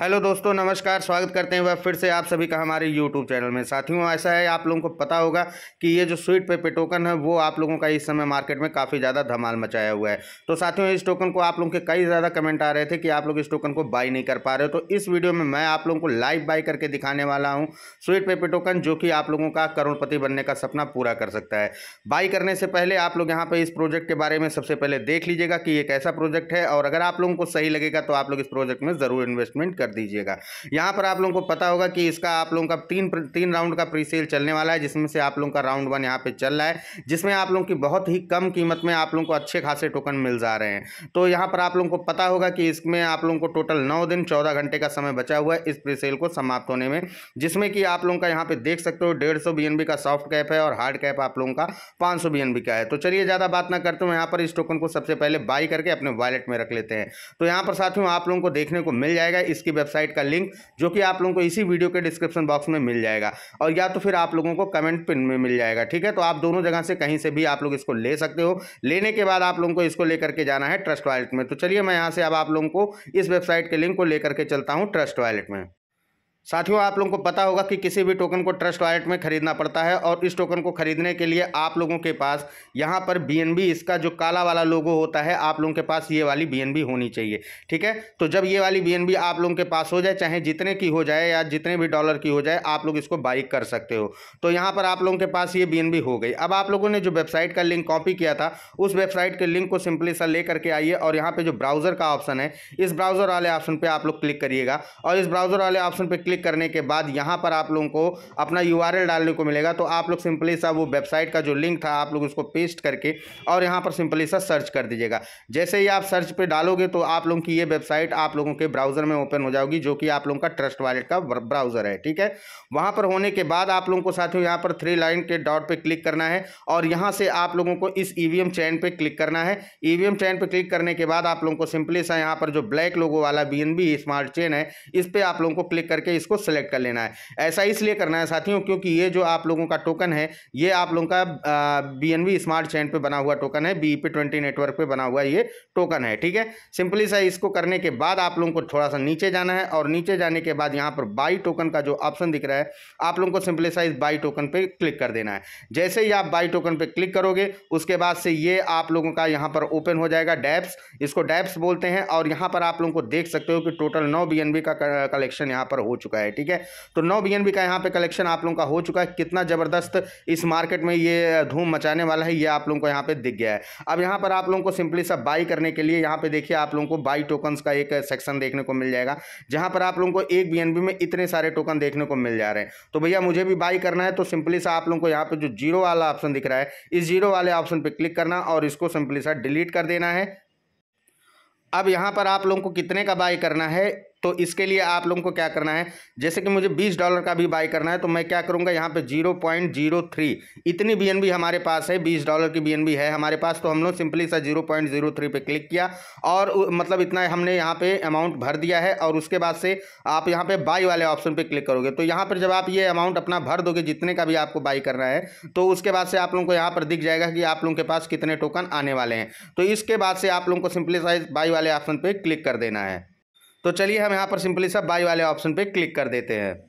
hello दोस्तों नमस्कार स्वागत करते हैं वह फिर से आप सभी का हमारे यूट्यूब चैनल में साथियों ऐसा है आप लोगों को पता होगा कि ये जो स्वीट पे पे टोकन है वो आप लोगों का इस समय मार्केट में काफ़ी ज़्यादा धमाल मचाया हुआ है तो साथियों इस टोकन को आप लोगों के कई ज़्यादा कमेंट आ रहे थे कि आप लोग इस टोकन को बाई नहीं कर पा रहे हो तो इस वीडियो में मैं आप लोगों को लाइव बाई करके दिखाने वाला हूँ स्वीट पे पे टोकन जो कि आप लोगों का करोड़पति बनने का सपना पूरा कर सकता है बाई करने से पहले आप लोग यहाँ पर इस प्रोजेक्ट के बारे में सबसे पहले देख लीजिएगा कि ये कैसा प्रोजेक्ट है और अगर आप लोगों को सही लगेगा तो आप लोग इस प्रोजेक्ट में ज़रूर इन्वेस्टमेंट कर दीजिएगा यहाँ पर आप लोगों को पता होगा कि इसका आप लोगों का तीन तीन राउंड का प्री सेल चलने वाला है जिसमें से आप लोगों का राउंड वन यहाँ पर चल रहा है जिसमें आप लोगों की बहुत ही कम कीमत में आप लोगों को अच्छे खासे टोकन मिल जा रहे हैं तो यहाँ पर आप लोगों को पता होगा कि इसमें आप लोगों को टोटल नौ दिन चौदह घंटे का समय बचा हुआ है इस प्री सेल को समाप्त होने में जिसमें कि आप लोगों का यहाँ पर देख सकते हो डेढ़ सौ का सॉफ्ट कैप है और हार्ड कैप आप लोगों का पाँच सौ का है तो चलिए ज़्यादा बात ना करते हो यहाँ पर इस टोकन को सबसे पहले बाई करके अपने वॉलेट में रख लेते हैं तो यहाँ पर साथियों आप लोगों को देखने को मिल जाएगा इसकी वेबसाइट का लिंक जो कि आप लोगों को इसी वीडियो के डिस्क्रिप्शन बॉक्स में मिल जाएगा और या तो फिर आप लोगों को कमेंट पिन में मिल जाएगा ठीक है तो आप दोनों जगह से कहीं से भी आप लोग इसको ले सकते हो लेने के बाद आप लोगों को इसको लेकर के जाना है ट्रस्ट वॉलेट में तो चलिए मैं यहाँ से अब आप लोगों को इस वेबसाइट के लिंक को लेकर के चलता हूँ ट्रस्ट वॉलेट में साथियों आप लोगों को पता होगा कि किसी भी टोकन को ट्रस्ट वॉलेट में खरीदना पड़ता है और इस टोकन को खरीदने के लिए आप लोगों के पास यहाँ पर BNB इसका जो काला वाला लोगो होता है आप लोगों के पास ये वाली BNB होनी चाहिए ठीक है तो जब ये वाली BNB आप लोगों के पास हो जाए चाहे जितने की हो जाए या जितने भी डॉलर की हो जाए आप लोग इसको बाई कर सकते हो तो यहाँ पर आप लोगों के पास ये बी हो गई अब आप लोगों ने जो वेबसाइट का लिंक कॉपी किया था उस वेबसाइट के लिंक को सिंपली सा ले करके आइए और यहाँ पर जो ब्राउज़र का ऑप्शन है इस ब्राउज़र वाले ऑप्शन पर आप लोग क्लिक करिएगा और इस ब्राउज़र वाले ऑप्शन पर क्लिक क्लिक करने के बाद यहाँ पर आप लोगों को अपना यू डालने को मिलेगा तो आप लोग सिंपली सा वो वेबसाइट का जो लिंक था आप लोग उसको पेस्ट करके और यहाँ पर सिंपली सा सर्च कर दीजिएगा जैसे ही आप सर्च पर डालोगे तो आप लोगों की ये वेबसाइट आप लोगों के ब्राउज़र में ओपन हो जाओगी जो कि आप लोगों का ट्रस्ट वॉलेट का ब्राउज़र है ठीक है वहाँ पर होने के बाद आप लोगों को साथियों यहाँ पर थ्री लाइन के डॉट पर क्लिक करना है और यहाँ से आप लोगों को इस ईवीएम e चैन पर क्लिक करना है ईवीएम e चैन पर क्लिक करने के बाद आप लोगों को सिंपली सा यहाँ पर जो ब्लैक लोगों वाला बी स्मार्ट चेन है इस पर आप लोगों को क्लिक करके इसको सेलेक्ट कर लेना है ऐसा इसलिए करना है साथियों क्योंकि ये जो आप लोगों का टोकन है ये आप लोगों का B N V smart chain पर बना हुआ टोकन है बी पी ट्वेंटी नेटवर्क पर बना हुआ ये टोकन है ठीक है सिंपली सा इसको करने के बाद आप लोगों को थोड़ा सा नीचे जाना है और नीचे जाने के बाद यहाँ पर बाई टोकन का जो ऑप्शन दिख रहा है आप लोगों को सिंपली सा इस बाई टोकन पर क्लिक कर देना है जैसे ही आप बाई टोकन पर क्लिक करोगे उसके बाद से ये आप लोगों का यहाँ पर ओपन हो जाएगा डैप्स इसको डैप्स बोलते हैं और यहाँ पर आप लोगों को देख सकते हो कि टोटल नौ बी का कलेक्शन यहाँ पर हो चुका चुका है ठीक है तो नौ बी का यहाँ पे कलेक्शन आप लोगों का हो चुका है कितना ज़बरदस्त इस मार्केट में ये धूम मचाने वाला है ये आप लोगों को यहाँ पे दिख गया है अब यहाँ पर आप लोगों को सिंपली सब बाई करने के लिए यहाँ पे देखिए आप लोगों को बाई टोकन्स का एक सेक्शन देखने को मिल जाएगा जहाँ पर आप लोगों को एक बी में इतने सारे टोकन देखने को मिल जा रहे हैं तो भैया मुझे भी बाई करना है तो सिंपली सा आप लोगों को यहाँ पे जो जीरो वाला ऑप्शन दिख रहा है इस जीरो वाले ऑप्शन पर क्लिक करना और इसको सिंपली सा डिलीट कर देना है अब यहाँ पर आप लोगों को कितने का बाय करना है तो इसके लिए आप लोगों को क्या करना है जैसे कि मुझे 20 डॉलर का भी बाई करना है तो मैं क्या करूँगा यहाँ पे 0.03 इतनी बी हमारे पास है 20 डॉलर की बी है हमारे पास तो हम लोग सिंपली सा 0.03 पे क्लिक किया और मतलब इतना हमने यहाँ पे अमाउंट भर दिया है और उसके बाद से आप यहाँ पर बाई वाले ऑप्शन पर क्लिक करोगे तो यहाँ पर जब आप ये अमाउंट अपना भर दोगे जितने का भी आपको बाई करना है तो उसके बाद से आप लोगों को यहाँ पर दिख जाएगा कि आप लोगों के पास कितने टोकन आने वाले हैं तो इसके बाद से आप लोगों को सिंपली साइज बाई वाले ऑप्शन पर क्लिक कर देना है तो चलिए हम यहाँ पर सिंपली सब बाई वाले ऑप्शन पर क्लिक कर देते हैं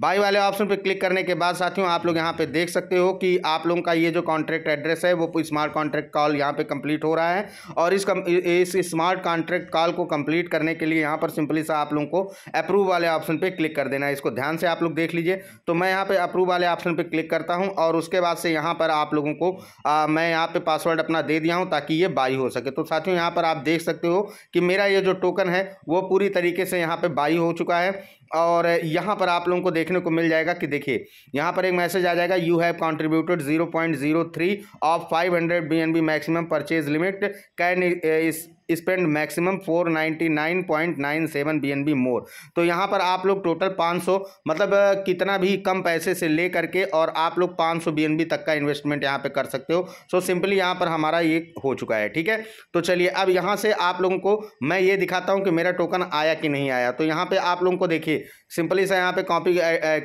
बाई वाले ऑप्शन पर क्लिक करने के बाद साथियों आप लोग यहाँ पे देख सकते हो कि आप लोगों का ये जो कॉन्ट्रैक्ट एड्रेस है वो स्मार्ट कॉन्ट्रैक्ट कॉल यहाँ पे कंप्लीट हो रहा है और इस कम, इस स्मार्ट कॉन्ट्रैक्ट कॉल को कंप्लीट करने के लिए यहाँ पर सिंपली सा आप लोगों को अप्रूव वाले ऑप्शन पर क्लिक कर देना है इसको ध्यान से आप लोग देख लीजिए तो मैं यहाँ पर अप्रूव वाले ऑप्शन पर क्लिक करता हूँ और उसके बाद से यहाँ पर आप लोगों को आ, मैं यहाँ पर पासवर्ड अपना दे दिया हूँ ताकि ये बाई हो सके तो साथियों यहाँ पर आप देख सकते हो कि मेरा ये जो टोकन है वो पूरी तरीके से यहाँ पर बाई हो चुका है और यहाँ पर आप लोगों को देखने को मिल जाएगा कि देखिए यहाँ पर एक मैसेज आ जाएगा you have contributed zero point zero three of five hundred B N B maximum purchase limit can is spend maximum four ninety nine point nine seven B N B more तो यहाँ पर आप लोग total पाँच सौ मतलब कितना भी कम पैसे से ले करके और आप लोग पाँच सौ बी एन बी तक का इन्वेस्टमेंट यहाँ पर कर सकते हो सो सिंपली यहाँ पर हमारा ये हो चुका है ठीक है तो चलिए अब यहाँ से आप लोगों को मैं ये दिखाता हूँ कि मेरा टोकन आया कि नहीं आया तो यहाँ पर आप लोगों को देखिए सिंपली सा यहाँ पे कॉपी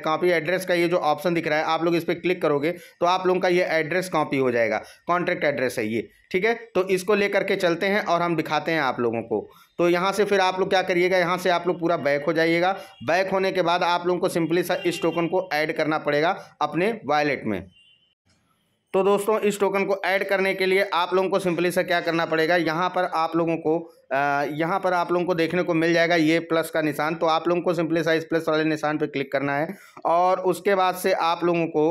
कॉपी एड्रेस का ये जो ऑप्शन दिख रहा है आप लोग इस पर क्लिक करोगे तो आप लोगों का ये एड्रेस कॉपी हो जाएगा कॉन्ट्रैक्ट एड्रेस है ये ठीक है तो इसको लेकर के चलते हैं और हम दिखाते हैं आप लोगों को तो यहाँ से फिर आप लोग क्या करिएगा यहाँ से आप लोग पूरा बैक हो जाइएगा बैक होने के बाद आप लोगों को सिंपली सा इस टोकन को ऐड करना पड़ेगा अपने वॉलेट में तो दोस्तों इस टोकन को ऐड करने के लिए आप लोगों को सिंपली सा क्या करना पड़ेगा यहाँ पर आप लोगों को यहाँ पर आप लोगों को देखने को मिल जाएगा ये प्लस का निशान तो आप लोगों को सिंपली साइज प्लस वाले निशान पर क्लिक करना है और उसके बाद से आप लोगों को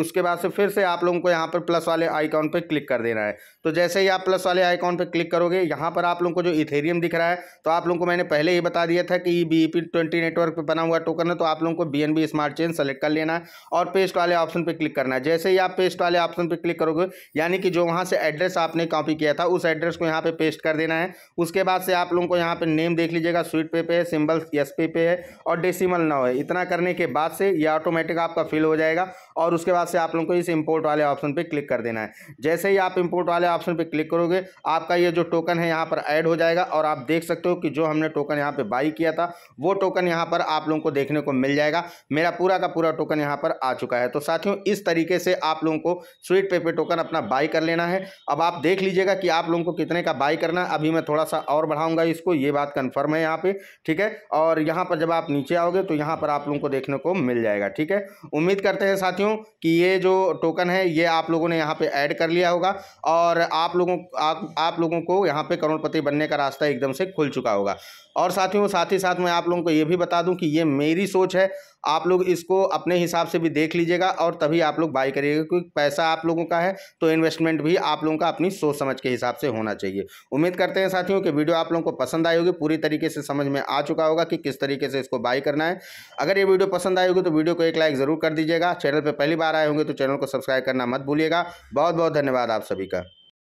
उसके बाद से फिर से आप लोगों को यहाँ पर प्लस वाले आइकॉन पर क्लिक कर देना है तो जैसे ही आप प्लस वाले आइकॉन पर क्लिक करोगे यहाँ पर आप लोगों को जो इथेरियम दिख रहा है तो आप लोगों को मैंने पहले ही बता दिया था कि बी पी ट्वेंटी नेटवर्क पर बना हुआ टोकन है तो आप लोगों को B N B smart chain select कर लेना है और पेस्ट वाले ऑप्शन पर क्लिक करना है जैसे ही आप पेस्ट वाले ऑप्शन पर क्लिक करोगे यानी कि जो वहाँ से एड्रेस आपने कॉपी किया था उस एड्रेस को यहाँ पर पेस्ट कर देना है उसके बाद से आप लोगों को यहाँ पे नेम देख लीजिएगा स्वीट पे पे है सिम्बल यस पे पे है और डेसिमल नौ है इतना करने के बाद से ये ऑटोमेटिक आपका फिल हो जाएगा और उसके बाद से आप लोगों को इस इम्पोर्ट वाले ऑप्शन पर क्लिक कर देना है जैसे ही आप इम्पोर्ट वाले ऑप्शन पर क्लिक करोगे आपका ये जो टोकन है यहाँ पर ऐड हो जाएगा और आप देख सकते हो कि जो हमने टोकन यहाँ पर बाई किया था वो टोकन यहाँ पर आप लोगों को देखने को मिल जाएगा मेरा पूरा का पूरा टोकन यहाँ पर आ चुका है तो साथियों इस तरीके से आप लोगों को स्वीट पे टोकन अपना बाई कर लेना है अब आप देख लीजिएगा कि आप लोगों को कितने का बाई करना है अभी मैं थोड़ा थोड़ा सा और बढ़ाऊंगा इसको ये बात कंफर्म है यहाँ पे ठीक है और यहाँ पर जब आप नीचे आओगे तो यहाँ पर आप लोगों को देखने को मिल जाएगा ठीक है उम्मीद करते हैं साथियों कि ये जो टोकन है ये आप लोगों ने यहाँ पे ऐड कर लिया होगा और आप लोगों आप आप लोगों को यहाँ पे करोड़पति बनने का रास्ता एकदम से खुल चुका होगा और साथियों साथ ही साथ मैं आप लोगों को ये भी बता दूं कि ये मेरी सोच है आप लोग इसको अपने हिसाब से भी देख लीजिएगा और तभी आप लोग बाई करिएगा क्योंकि पैसा आप लोगों का है तो इन्वेस्टमेंट भी आप लोगों का अपनी सोच समझ के हिसाब से होना चाहिए उम्मीद करते हैं साथियों कि वीडियो आप लोगों को पसंद आई होगी पूरी तरीके से समझ में आ चुका होगा कि किस तरीके से इसको बाई करना है अगर ये वीडियो पसंद आएगी तो वीडियो को एक लाइक ज़रूर कर दीजिएगा चैनल पर पहली बार आए होंगे तो चैनल को सब्सक्राइब करना मत भूलिएगा बहुत बहुत धन्यवाद आप सभी का